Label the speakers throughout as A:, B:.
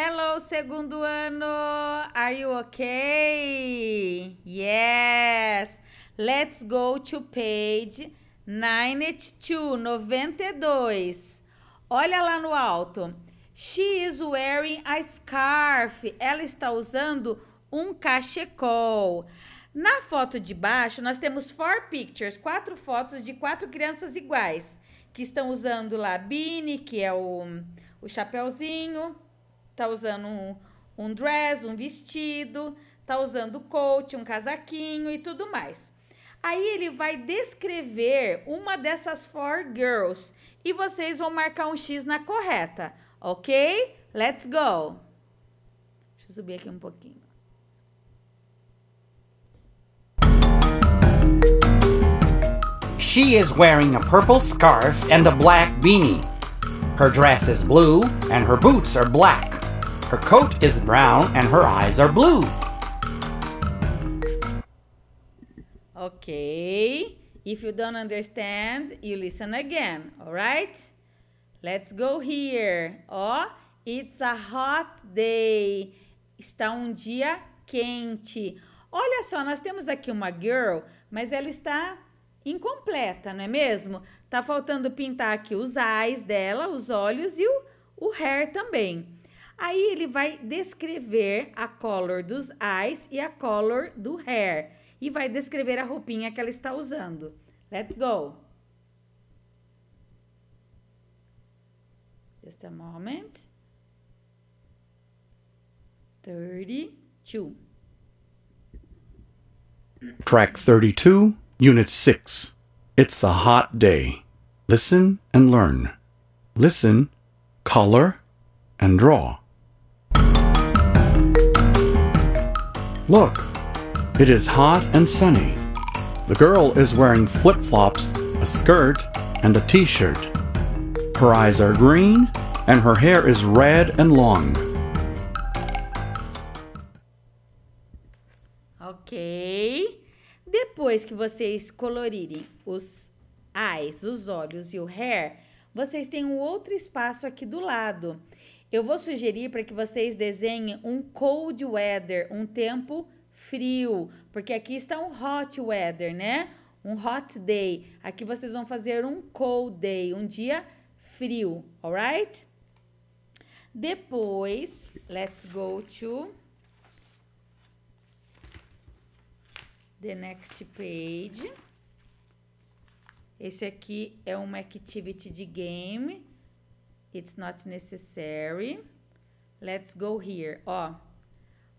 A: Hello, segundo ano! Are you okay? Yes! Let's go to page 92, 92. Olha lá no alto. She is wearing a scarf. Ela está usando um cachecol. Na foto de baixo, nós temos four pictures, quatro fotos de quatro crianças iguais, que estão usando lá beanie, que é o, o chapéuzinho, tá usando um, um dress, um vestido, tá usando coat, um casaquinho e tudo mais. Aí ele vai descrever uma dessas four girls e vocês vão marcar um X na correta, ok? Let's go! Deixa eu subir aqui um pouquinho. She is wearing a purple scarf and a black beanie. Her dress is blue and her boots are black. Her coat is brown and her eyes are blue. Okay. If you don't understand, you listen again, all right? Let's go here. Ó, oh, it's a hot day. Está um dia quente. Olha só, nós temos aqui uma girl, mas ela está incompleta, não é mesmo? Tá faltando pintar aqui os eyes dela, os olhos e o, o hair também. Aí ele vai descrever a color dos eyes e a color do hair. E vai descrever a roupinha que ela está usando. Let's go. Just a moment. 32. Track 32, Unit 6. It's a hot day. Listen and learn. Listen, color, and draw. Look, it is hot and sunny. The girl is wearing flip flops, a skirt, and a t shirt. Her eyes are green, and her hair is red and long. Ok. Depois que vocês colorirem os eyes, os olhos e o hair, vocês têm um outro espaço aqui do lado. Eu vou sugerir para que vocês desenhem um cold weather, um tempo frio, porque aqui está um hot weather, né? Um hot day. Aqui vocês vão fazer um cold day, um dia frio, alright? Depois, let's go to the next page. Esse aqui é uma activity de game It's not necessary. Let's go here. Ó,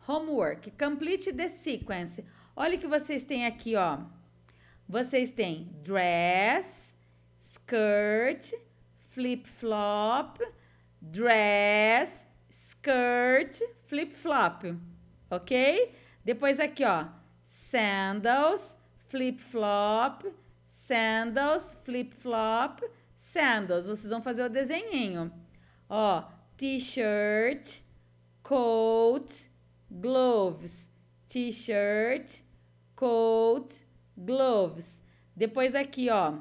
A: homework. Complete the sequence. Olha o que vocês têm aqui, ó. Vocês têm dress, skirt, flip-flop, dress, skirt, flip-flop. Ok? Depois aqui, ó. Sandals, flip-flop, sandals, flip-flop, sandals. Vocês vão fazer o desenhinho. Ó, t-shirt, coat, gloves. T-shirt, coat, gloves. Depois aqui, ó,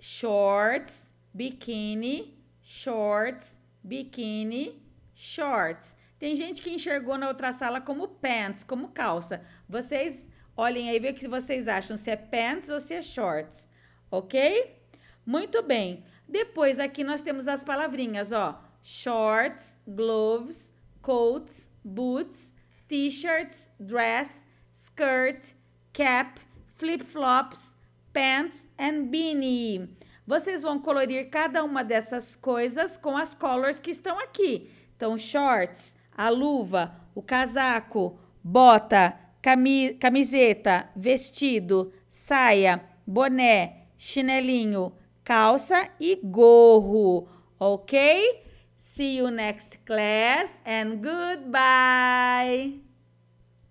A: shorts, biquíni, shorts, biquíni, shorts. Tem gente que enxergou na outra sala como pants, como calça. Vocês olhem aí, vê o que vocês acham, se é pants ou se é shorts, ok? Muito bem. Depois aqui nós temos as palavrinhas, ó. Shorts, gloves, coats, boots, t-shirts, dress, skirt, cap, flip-flops, pants and beanie. Vocês vão colorir cada uma dessas coisas com as colors que estão aqui. Então, shorts, a luva, o casaco, bota, camiseta, vestido, saia, boné, chinelinho, calça e gorro, ok? See you next class and goodbye!